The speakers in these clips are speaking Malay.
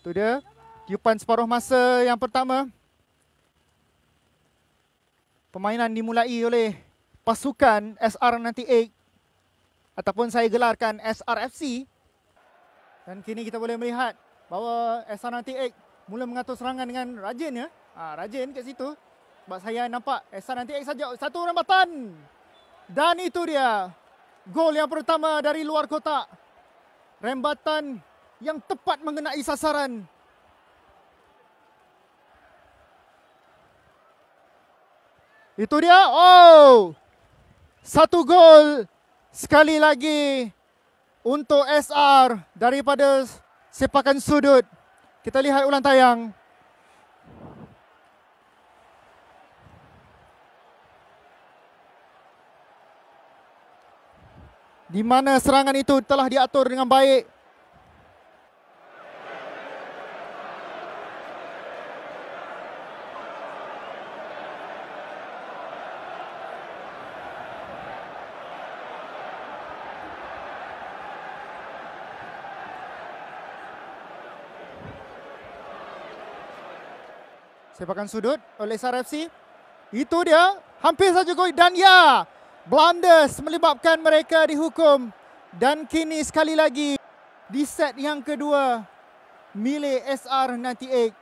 Itu dia. Tiupan separuh masa yang pertama. Permainan dimulai oleh pasukan SR98 ataupun saya gelarkan SRFC. Dan kini kita boleh melihat bahawa SR98 mula mengatur serangan dengan rajin ya. Ha, rajin kat situ. Sebab saya nampak SR98 saja satu rembatan. Dan itu dia. Gol yang pertama dari luar kotak. Rembatan yang tepat mengenai sasaran. Itu dia. Oh. Satu gol sekali lagi untuk SR daripada sepakan sudut. Kita lihat ulang tayang. Di mana serangan itu telah diatur dengan baik Sepakan sudut oleh SRFC. Itu dia. Hampir saja gol. Dan ya, blunders melibatkan mereka dihukum. Dan kini sekali lagi di set yang kedua milik SR98.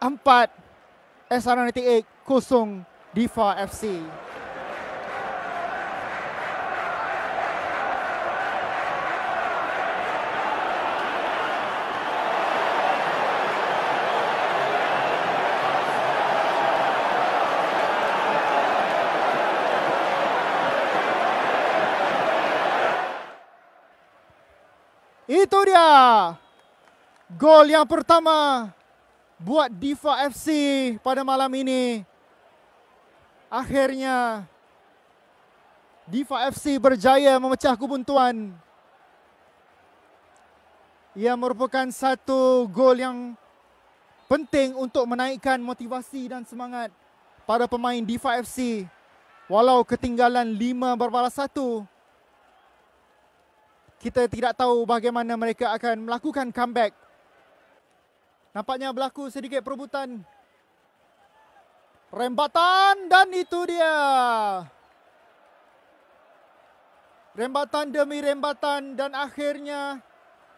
Empat SR98 kosong Diva FC. Itu dia. Gol yang pertama buat Diva FC pada malam ini. Akhirnya Diva FC berjaya memecah kebuntuan. Ia merupakan satu gol yang penting untuk menaikkan motivasi dan semangat para pemain Diva FC. Walau ketinggalan lima berbalas satu kita tidak tahu bagaimana mereka akan melakukan comeback. Nampaknya berlaku sedikit perebutan. Rembatan dan itu dia. Rembatan demi rembatan dan akhirnya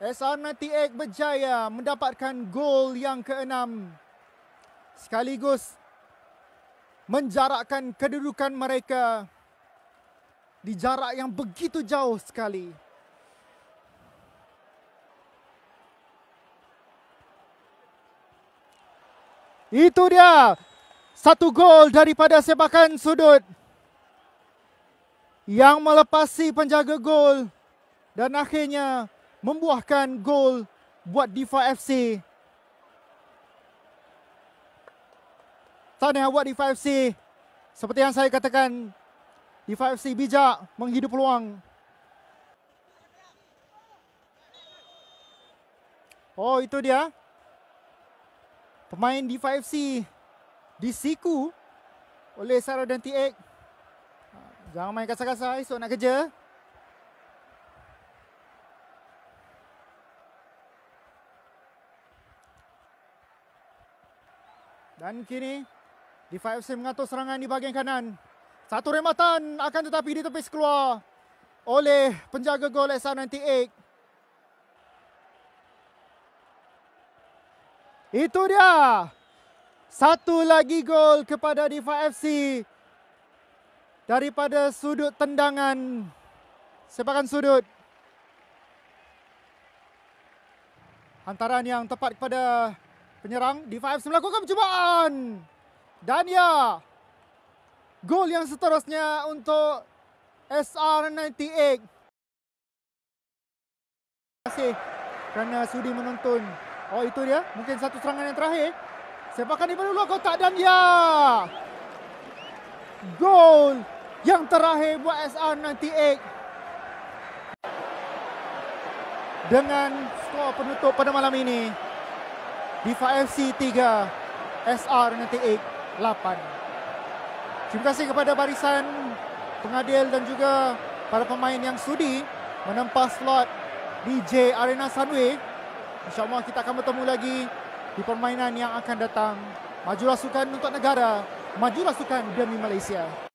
SR Natiek berjaya mendapatkan gol yang keenam. Sekaligus menjarakkan kedudukan mereka di jarak yang begitu jauh sekali. Itu dia. Satu gol daripada sepakan sudut. Yang melepasi penjaga gol. Dan akhirnya membuahkan gol buat Diva FC. Tahniah buat Diva FC. Seperti yang saya katakan, Diva FC bijak menghidup peluang. Oh, itu dia. Pemain D5C disiku oleh Sarah dan TX. Ha, jangan main kasar-kasar, esok nak kerja. Dan kini D5C mengatur serangan di bahagian kanan. Satu rematan akan tetapi ditepis keluar oleh penjaga gol Sarah dan TX. Itu dia. Satu lagi gol kepada Diva FC. Daripada sudut tendangan sepakan sudut. Hantaran yang tepat kepada penyerang. Diva FC melakukan percubaan. Dan ya, gol yang seterusnya untuk SR98. Terima kasih kerana sudi menonton. Oh itu dia. Mungkin satu serangan yang terakhir. Sepakan di mana luar kotak dan ya. Gol yang terakhir buat SR 98. Dengan skor penutup pada malam ini. Diva FC 3, SR 98. 8. Terima kasih kepada barisan pengadil dan juga para pemain yang sudi menempah slot DJ Arena Sunway. InsyaAllah kita akan bertemu lagi di permainan yang akan datang. Majulah sukan untuk negara. Majulah sukan demi Malaysia.